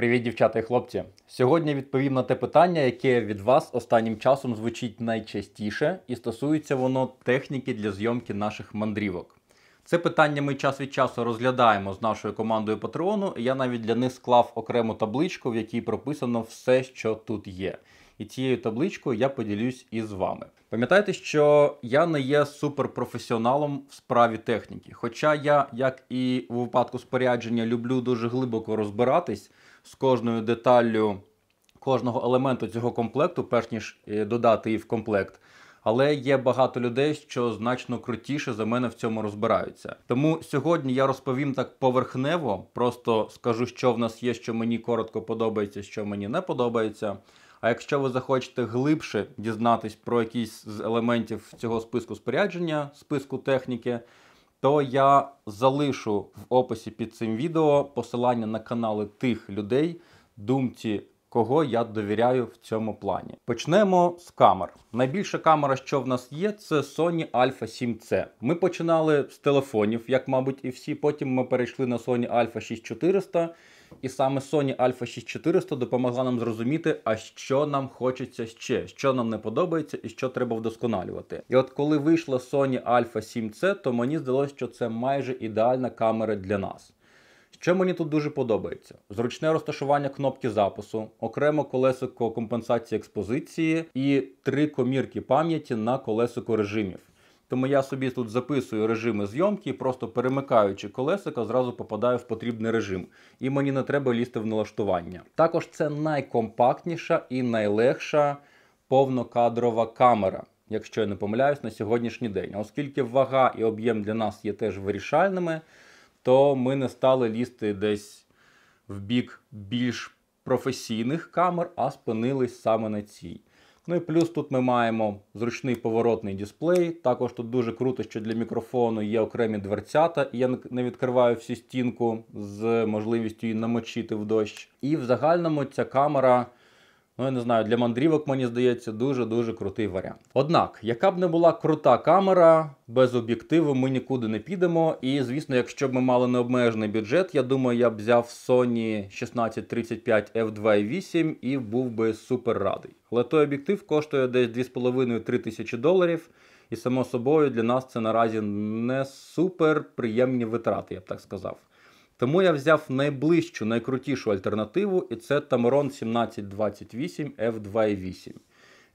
Привіт, дівчата і хлопці! Сьогодні відповім на те питання, яке від вас останнім часом звучить найчастіше, і стосується воно техніки для зйомки наших мандрівок. Це питання ми час від часу розглядаємо з нашою командою Патреону. Я навіть для них склав окрему табличку, в якій прописано все, що тут є. І цією табличкою я поділюсь із вами. Пам'ятайте, що я не є суперпрофесіоналом в справі техніки. Хоча я, як і у випадку спорядження, люблю дуже глибоко розбиратись з кожною деталлю кожного елементу цього комплекту, перш ніж е, додати її в комплект. Але є багато людей, що значно крутіше за мене в цьому розбираються. Тому сьогодні я розповім так поверхнево, просто скажу, що в нас є, що мені коротко подобається, що мені не подобається. А якщо ви захочете глибше дізнатись про якісь з елементів цього списку спорядження, списку техніки то я залишу в описі під цим відео посилання на канали тих людей, думці кого я довіряю в цьому плані. Почнемо з камер. Найбільша камера, що в нас є, це Sony Alpha 7C. Ми починали з телефонів, як мабуть, і всі. Потім ми перейшли на Sony Alpha 6400. І саме Sony Alpha 6400 допомогла нам зрозуміти, а що нам хочеться ще, що нам не подобається і що треба вдосконалювати. І от коли вийшла Sony Alpha 7C, то мені здалося, що це майже ідеальна камера для нас. Що мені тут дуже подобається: зручне розташування кнопки запису, окремо колесико компенсації експозиції і три комірки пам'яті на колесико режимів. Тому я собі тут записую режими зйомки, і просто перемикаючи колесика, зразу попадаю в потрібний режим, і мені не треба лізти в налаштування. Також це найкомпактніша і найлегша повнокадрова камера. Якщо я не помиляюсь на сьогоднішній день, оскільки вага і об'єм для нас є теж вирішальними, то ми не стали лізти десь в бік більш професійних камер, а спинились саме на цій. Ну і плюс тут ми маємо зручний поворотний дисплей. Також тут дуже круто, що для мікрофону є окремі дверцята, і я не відкриваю всю стінку з можливістю її намочити в дощ. І в загальному ця камера. Ну, я не знаю, для мандрівок, мені здається, дуже-дуже крутий варіант. Однак, яка б не була крута камера, без об'єктиву ми нікуди не підемо. І, звісно, якщо б ми мали необмежений бюджет, я думаю, я б взяв Sony 1635 F2.8 і був би супер радий. Але той об'єктив коштує десь 2,5-3 тисячі доларів. І само собою для нас це наразі не супер приємні витрати, я б так сказав. Тому я взяв найближчу, найкрутішу альтернативу, і це Tamron 1728 F28.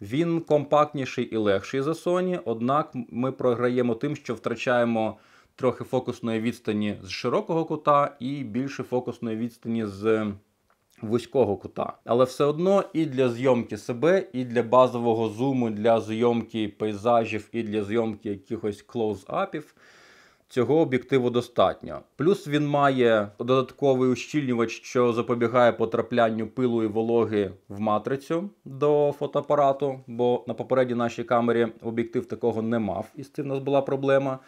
Він компактніший і легший за Sony, однак ми програємо тим, що втрачаємо трохи фокусної відстані з широкого кута і більше фокусної відстані з вузького кута. Але все одно і для зйомки себе, і для базового зуму, для зйомки пейзажів, і для зйомки якихось клоуз-апів. Цього об'єктиву достатньо. Плюс він має додатковий ущільнювач, що запобігає потраплянню пилу і вологи в матрицю до фотоапарату, бо на попередній нашій камері об'єктив такого не мав, і з цим у нас була проблема.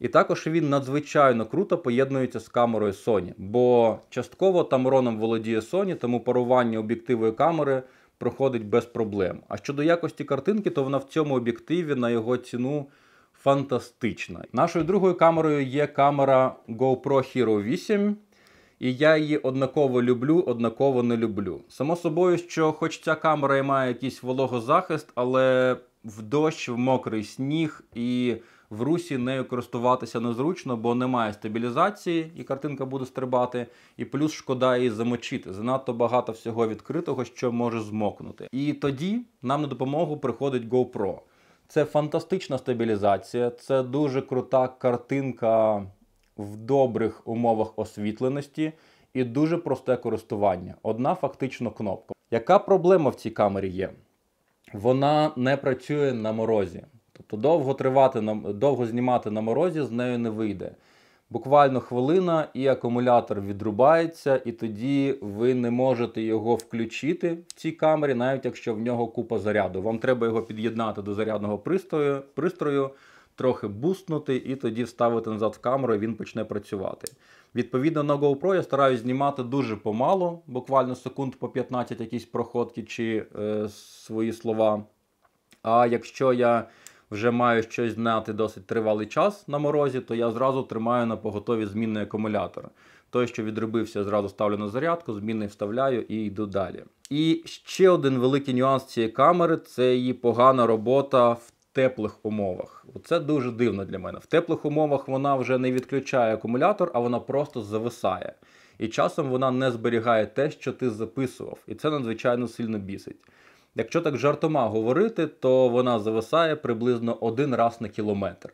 І також він надзвичайно круто поєднується з камерою Sony, бо частково там володіє Sony, тому парування об'єктиву і камери проходить без проблем. А щодо якості картинки, то вона в цьому об'єктиві на його ціну фантастична. Нашою другою камерою є камера GoPro Hero 8. І я її однаково люблю, однаково не люблю. Само собою, що, хоч ця камера і має якийсь вологозахист, але в дощ, в мокрий сніг і в русі нею користуватися незручно, бо немає стабілізації, і картинка буде стрибати. І плюс шкода її замочити. Занадто багато всього відкритого, що може змокнути. І тоді нам на допомогу приходить GoPro. Це фантастична стабілізація, це дуже крута картинка в добрих умовах освітленості і дуже просте користування. Одна фактично кнопка. Яка проблема в цій камері є? Вона не працює на морозі. Тобто довго тривати довго знімати на морозі з нею не вийде. Буквально хвилина, і акумулятор відрубається, і тоді ви не можете його включити в цій камері, навіть якщо в нього купа заряду. Вам треба його під'єднати до зарядного пристрою, пристрою, трохи бустнути, і тоді вставити назад в камеру, і він почне працювати. Відповідно на GoPro я стараюсь знімати дуже помало, буквально секунд по 15 якісь проходки чи е, свої слова. А якщо я вже маю щось знати досить тривалий час на морозі, то я зразу тримаю на поготові змінний акумулятор. Той, що відробився, зразу ставлю на зарядку, змінний вставляю і йду далі. І ще один великий нюанс цієї камери це її погана робота в теплих умовах. Це дуже дивно для мене. В теплих умовах вона вже не відключає акумулятор, а вона просто зависає. І часом вона не зберігає те, що ти записував, і це надзвичайно сильно бісить. Якщо так жартома говорити, то вона зависає приблизно один раз на кілометр.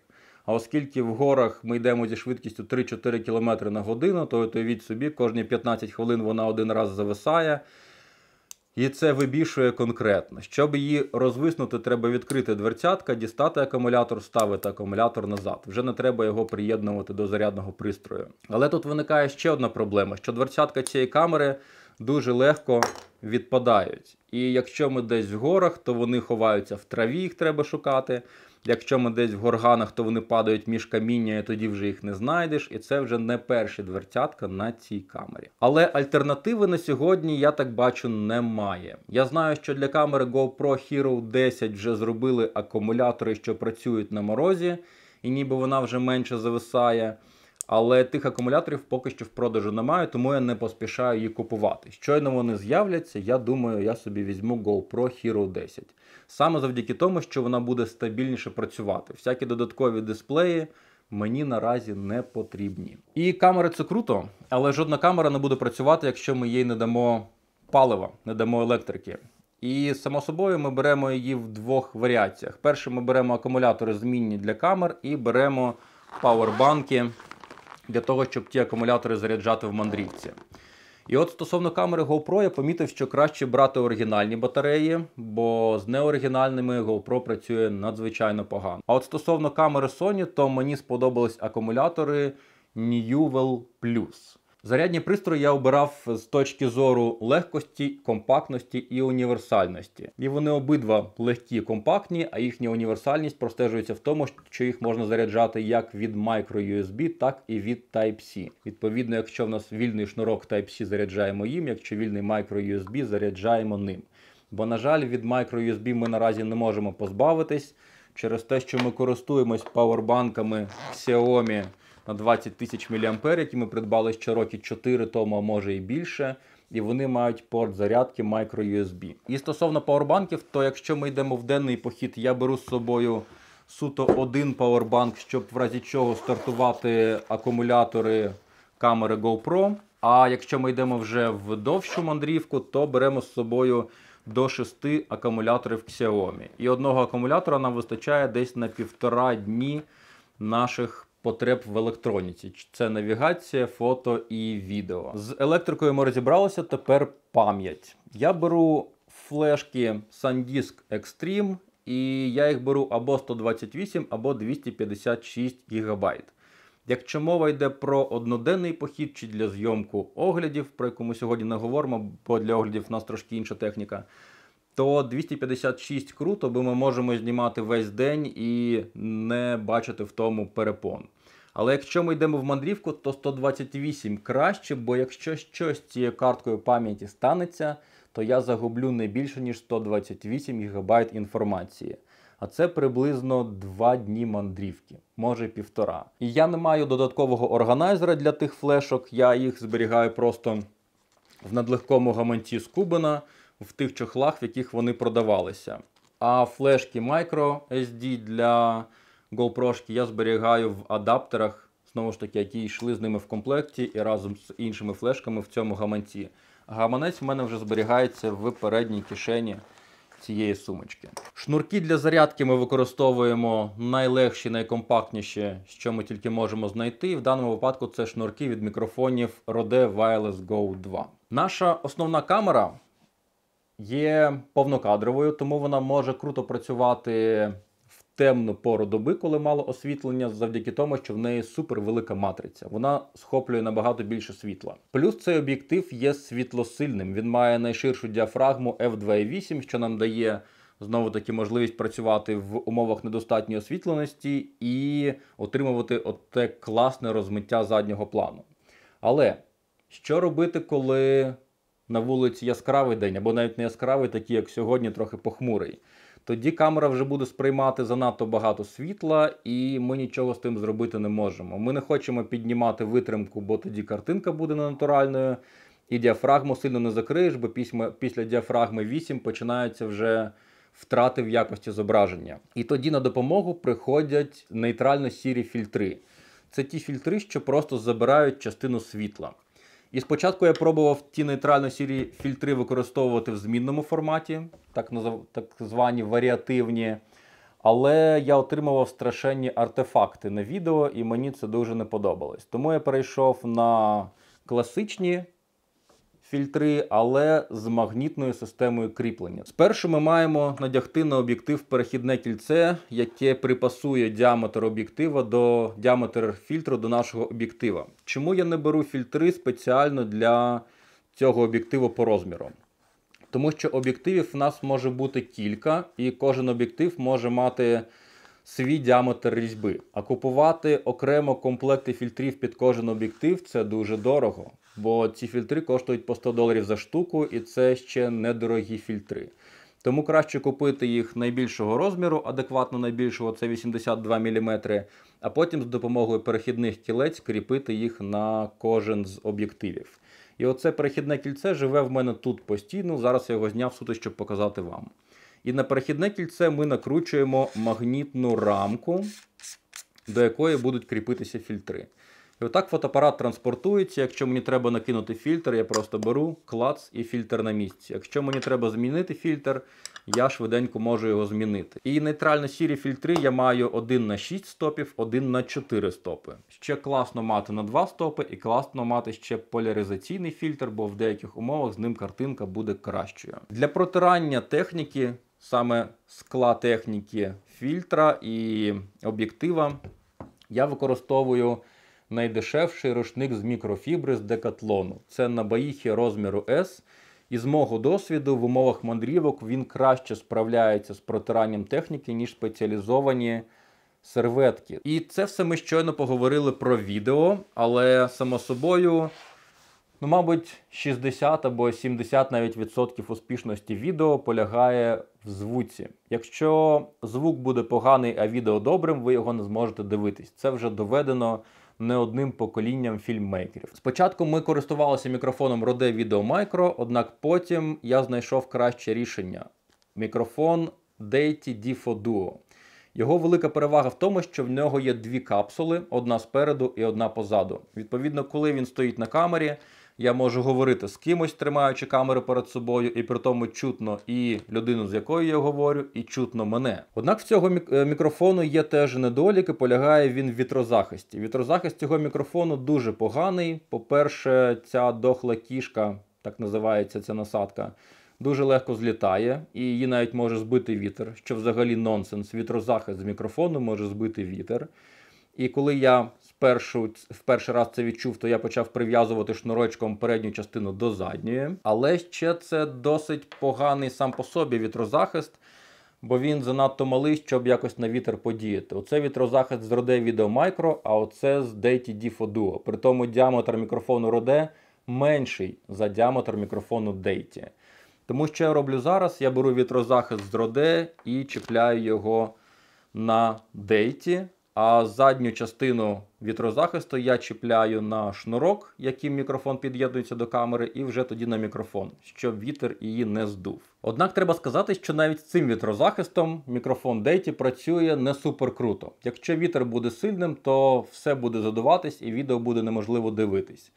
А оскільки в горах ми йдемо зі швидкістю 3-4 км на годину, то уявіть собі, кожні 15 хвилин вона один раз зависає. І це вибішує конкретно. Щоб її розвиснути, треба відкрити дверцятка, дістати акумулятор, ставити акумулятор назад. Вже не треба його приєднувати до зарядного пристрою. Але тут виникає ще одна проблема: що дверцятка цієї камери дуже легко відпадають. І якщо ми десь в горах, то вони ховаються в траві, їх треба шукати. Якщо ми десь в горганах, то вони падають між каміння, і тоді вже їх не знайдеш. І це вже не перші дверцятка на цій камері. Але альтернативи на сьогодні, я так бачу, немає. Я знаю, що для камери GoPro Hero 10 вже зробили акумулятори, що працюють на морозі, і ніби вона вже менше зависає але тих акумуляторів поки що в продажу немає, тому я не поспішаю її купувати. Щойно вони з'являться, я думаю, я собі візьму GoPro Hero 10. Саме завдяки тому, що вона буде стабільніше працювати. Всякі додаткові дисплеї. Мені наразі не потрібні. І камери це круто, але жодна камера не буде працювати, якщо ми їй не дамо палива, не дамо електрики. І само собою ми беремо її в двох варіаціях. Перше, ми беремо акумулятори змінні для камер і беремо пауербанки для того, щоб ті акумулятори заряджати в мандрівці. І от стосовно камери GoPro, я помітив, що краще брати оригінальні батареї, бо з неоригінальними GoPro працює надзвичайно погано. А от стосовно камери Sony, то мені сподобались акумулятори Newvel Plus. Зарядні пристрої я обирав з точки зору легкості, компактності і універсальності. І вони обидва легкі, компактні, а їхня універсальність простежується в тому, що їх можна заряджати як від micro-USB, так і від Type-C. Відповідно, якщо в нас вільний шнурок Type-C заряджаємо їм, якщо вільний micro-USB заряджаємо ним. Бо, на жаль, від micro-USB ми наразі не можемо позбавитись через те, що ми користуємось пауербанками Xiaomi на 20 тисяч мА, які ми придбали ще роки 4 тому, а може і більше. І вони мають порт зарядки microUSB. І стосовно пауербанків, то якщо ми йдемо в денний похід, я беру з собою суто один пауербанк, щоб в разі чого стартувати акумулятори камери GoPro. А якщо ми йдемо вже в довшу мандрівку, то беремо з собою до 6 акумуляторів Xiaomi. І одного акумулятора нам вистачає десь на півтора дні наших потреб в електроніці: це навігація, фото і відео. З електрикою ми розібралися. Тепер пам'ять. Я беру флешки SanDisk Extreme, і я їх беру або 128, або 256 ГБ. Якщо мова йде про одноденний похід чи для зйомку оглядів, про яку ми сьогодні не говоримо, бо для оглядів у нас трошки інша техніка, то 256 круто, бо ми можемо знімати весь день і не бачити в тому перепон. Але якщо ми йдемо в мандрівку, то 128 краще, бо якщо щось цією карткою пам'яті станеться, то я загублю не більше, ніж 128 ГБ інформації. А це приблизно 2 дні мандрівки, може півтора. І я не маю додаткового органайзера для тих флешок, я їх зберігаю просто в надлегкому гаманті з Кубина, в тих чохлах, в яких вони продавалися. А флешки Micro SD для GoPro я зберігаю в адаптерах, знову ж таки, які йшли з ними в комплекті і разом з іншими флешками в цьому гаманці. Гаманець в мене вже зберігається в передній кишені цієї сумочки. Шнурки для зарядки ми використовуємо найлегші, найкомпактніші, що ми тільки можемо знайти. В даному випадку це шнурки від мікрофонів Rode Wireless Go 2. Наша основна камера є повнокадровою, тому вона може круто працювати темну пору доби, коли мало освітлення, завдяки тому, що в неї супервелика матриця. Вона схоплює набагато більше світла. Плюс цей об'єктив є світлосильним. Він має найширшу діафрагму f2,8, що нам дає. Знову таки можливість працювати в умовах недостатньої освітленості і отримувати оте класне розмиття заднього плану. Але що робити, коли на вулиці яскравий день або навіть не яскравий, такий як сьогодні, трохи похмурий? тоді камера вже буде сприймати занадто багато світла, і ми нічого з тим зробити не можемо. Ми не хочемо піднімати витримку, бо тоді картинка буде ненатуральною. І діафрагму сильно не закриєш, бо після діафрагми 8 починаються вже втрати в якості зображення. І тоді на допомогу приходять нейтрально сірі фільтри. Це ті фільтри, що просто забирають частину світла. І спочатку я пробував ті нейтрально-сірі фільтри використовувати в змінному форматі, так так звані варіативні. Але я отримував страшенні артефакти на відео, і мені це дуже не подобалось. Тому я перейшов на класичні фільтри, але з магнітною системою кріплення. Спершу ми маємо надягти на об'єктив перехідне кільце, яке припасує діаметр об'єктива до діаметр фільтру до нашого об'єктива. Чому я не беру фільтри спеціально для цього об'єктиву по розміру? Тому що об'єктивів в нас може бути кілька, і кожен об'єктив може мати свій діаметр різьби. А купувати окремо комплекти фільтрів під кожен об'єктив це дуже дорого бо ці фільтри коштують по 100 доларів за штуку, і це ще недорогі фільтри. Тому краще купити їх найбільшого розміру, адекватно найбільшого це 82 мм, а потім з допомогою перехідних кілець кріпити їх на кожен з об'єктивів. І оце перехідне кільце живе в мене тут постійно. Зараз я його зняв суто, щоб показати вам. І на перехідне кільце ми накручуємо магнітну рамку, до якої будуть кріпитися фільтри. І отак фотоапарат транспортується. Якщо мені треба накинути фільтр, я просто беру клац і фільтр на місці. Якщо мені треба змінити фільтр, я швиденько можу його змінити. І нейтрально сірі фільтри я маю 1 на 6 стопів, 1 на 4 стопи. Ще класно мати на 2 стопи, і класно мати ще поляризаційний фільтр, бо в деяких умовах з ним картинка буде кращою. Для протирання техніки, саме скла техніки фільтра і об'єктива, я використовую найдешевший рушник з мікрофібри з декатлону. Це на баїхі розміру S. І з мого досвіду в умовах мандрівок він краще справляється з протиранням техніки, ніж спеціалізовані серветки. І це все ми щойно поговорили про відео, але само собою. Ну, мабуть, 60 або 70 навіть відсотків успішності відео полягає звуці. Якщо звук буде поганий, а відео добрим, ви його не зможете дивитись. Це вже доведено не одним поколінням фільммейкерів. Спочатку ми користувалися мікрофоном Rode Video Micro, однак потім я знайшов краще рішення: мікрофон Deity d Duo. Його велика перевага в тому, що в нього є дві капсули: одна спереду і одна позаду. Відповідно, коли він стоїть на камері. Я можу говорити з кимось, тримаючи камеру перед собою, і при тому чутно і людину, з якою я говорю, і чутно мене. Однак в цього е, мікрофону є теж недоліки, полягає він в вітрозахисті. Вітрозахист цього мікрофону дуже поганий. По-перше, ця дохла кішка, так називається ця насадка. Дуже легко злітає, і її навіть може збити вітер, що взагалі нонсенс. Вітрозахист з мікрофону може збити вітер. І коли я впершу, в перший раз це відчув, то я почав прив'язувати шнурочком передню частину до задньої. Але ще це досить поганий сам по собі вітрозахист, бо він занадто малий, щоб якось на вітер подіяти. Оце вітрозахист з Rode Video Micro, а оце з Dayty Foduo. При Притому діаметр мікрофону Rode менший за діаметр мікрофону Dayty. Тому що я роблю зараз, я беру вітрозахист з Rode і чіпляю його на Dayty. А задню частину вітрозахисту я чіпляю на шнурок, яким мікрофон під'єднується до камери, і вже тоді на мікрофон, щоб вітер її не здув. Однак треба сказати, що навіть з цим вітрозахистом мікрофон Дейті працює не супер круто. Якщо вітер буде сильним, то все буде задуватись і відео буде неможливо дивитись.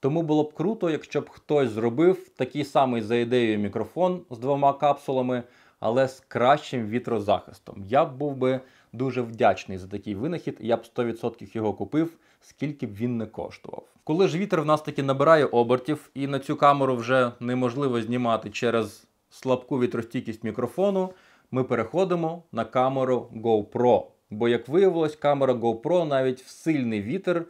Тому було б круто, якщо б хтось зробив такий самий за ідеєю мікрофон з двома капсулами, але з кращим вітрозахистом. Я б був би дуже вдячний за такий винахід. Я б 100% його купив, скільки б він не коштував. Коли ж вітер в нас таки набирає обертів, і на цю камеру вже неможливо знімати через слабку вітростійкість мікрофону, ми переходимо на камеру GoPro. Бо, як виявилось, камера GoPro навіть в сильний вітер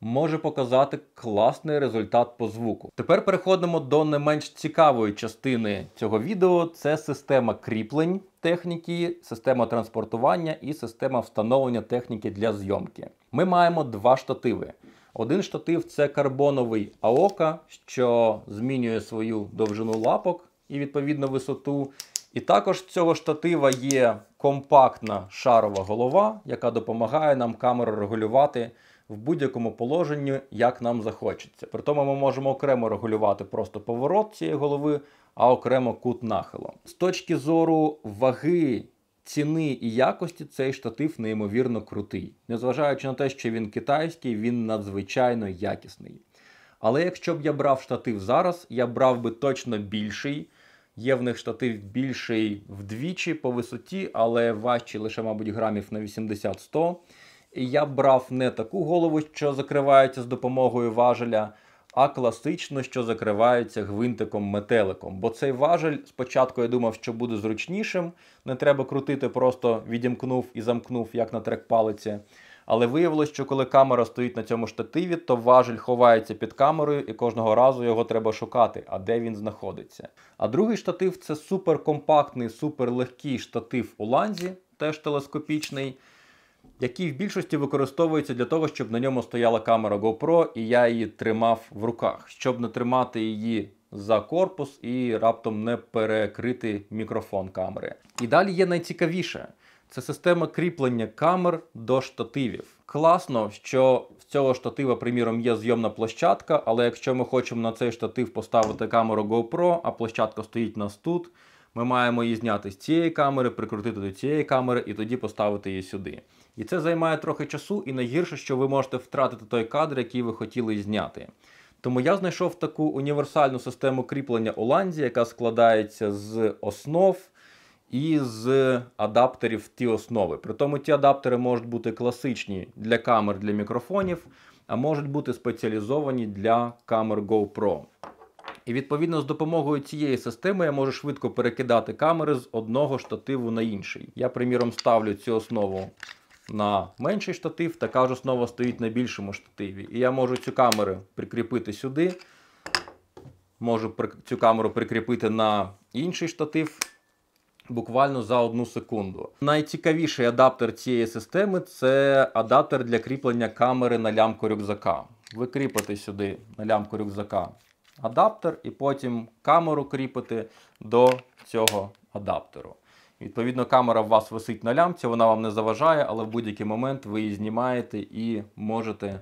може показати класний результат по звуку. Тепер переходимо до не менш цікавої частини цього відео: це система кріплень техніки, система транспортування і система встановлення техніки для зйомки. Ми маємо два штативи. Один штатив це карбоновий аока, що змінює свою довжину лапок і відповідно висоту. І також цього штатива є компактна шарова голова, яка допомагає нам камеру регулювати в будь-якому положенні, як нам захочеться. При тому ми можемо окремо регулювати просто поворот цієї голови, а окремо кут нахилу. З точки зору ваги. Ціни і якості цей штатив неймовірно крутий. Незважаючи на те, що він китайський, він надзвичайно якісний. Але якщо б я брав штатив зараз, я брав би точно більший. Є в них штатив більший вдвічі по висоті, але важчий лише, мабуть, грамів на 80-100 я брав не таку голову, що закривається з допомогою важеля, а класично, що закривається гвинтиком-метеликом. Бо цей важель спочатку я думав, що буде зручнішим, не треба крутити, просто відімкнув і замкнув, як на трек палиці. Але виявилось, що коли камера стоїть на цьому штативі, то важель ховається під камерою і кожного разу його треба шукати, а де він знаходиться. А другий штатив це суперкомпактний, суперлегкий штатив у ланзі, теж телескопічний який в більшості використовується для того, щоб на ньому стояла камера GoPro, і я її тримав в руках, щоб не тримати її за корпус і раптом не перекрити мікрофон камери. І далі є найцікавіше. Це система кріплення камер до штативів. Класно, що в цього штатива, приміром, є зйомна площадка, але якщо ми хочемо на цей штатив поставити камеру GoPro, а площадка стоїть у нас тут, ми маємо її зняти з цієї камери, прикрутити до цієї камери і тоді поставити її сюди. І це займає трохи часу, і найгірше, що ви можете втратити той кадр, який ви хотіли зняти. Тому я знайшов таку універсальну систему кріплення Оланзі, яка складається з основ і з адаптерів ті основи. При тому ті адаптери можуть бути класичні для камер, для мікрофонів, а можуть бути спеціалізовані для камер GoPro. І відповідно з допомогою цієї системи я можу швидко перекидати камери з одного штативу на інший. Я, приміром, ставлю цю основу на менший штатив, така ж основа стоїть на більшому штативі. І я можу цю камеру прикріпити сюди. Можу цю камеру прикріпити на інший штатив буквально за одну секунду. Найцікавіший адаптер цієї системи це адаптер для кріплення камери на лямку рюкзака. Ви кріпите сюди на лямку рюкзака адаптер і потім камеру кріпити до цього адаптеру. Відповідно, камера в вас висить на лямці, вона вам не заважає, але в будь-який момент ви її знімаєте і можете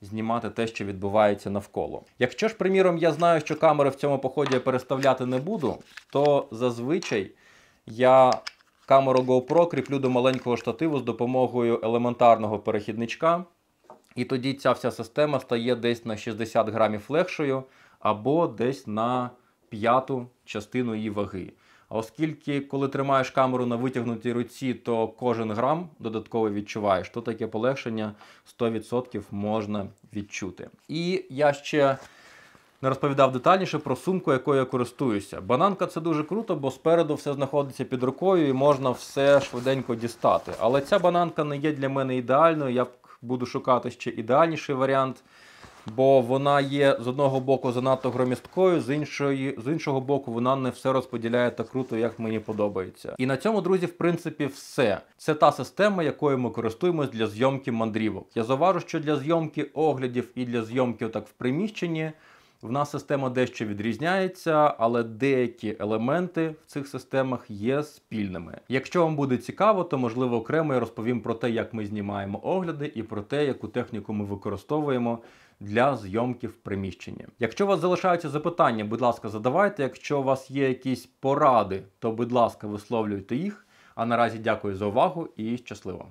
знімати те, що відбувається навколо. Якщо ж, приміром, я знаю, що камери в цьому поході я переставляти не буду, то зазвичай я камеру GoPro кріплю до маленького штативу з допомогою елементарного перехідничка. І тоді ця вся система стає десь на 60 грамів легшою або десь на п'яту частину її ваги оскільки, коли тримаєш камеру на витягнутій руці, то кожен грам додатково відчуваєш, то таке полегшення 100% можна відчути. І я ще. Не розповідав детальніше про сумку, якою я користуюся. Бананка це дуже круто, бо спереду все знаходиться під рукою і можна все швиденько дістати. Але ця бананка не є для мене ідеальною. Я буду шукати ще ідеальніший варіант бо вона є з одного боку занадто громісткою, з іншої з іншого боку, вона не все розподіляє так круто, як мені подобається. І на цьому, друзі, в принципі, все. Це та система, якою ми користуємось для зйомки мандрівок. Я заважу, що для зйомки оглядів і для зйомки так в приміщенні. В нас система дещо відрізняється, але деякі елементи в цих системах є спільними. Якщо вам буде цікаво, то можливо окремо я розповім про те, як ми знімаємо огляди, і про те, яку техніку ми використовуємо для зйомки в приміщенні. Якщо у вас залишаються запитання, будь ласка, задавайте. Якщо у вас є якісь поради, то будь ласка, висловлюйте їх. А наразі дякую за увагу і щасливо!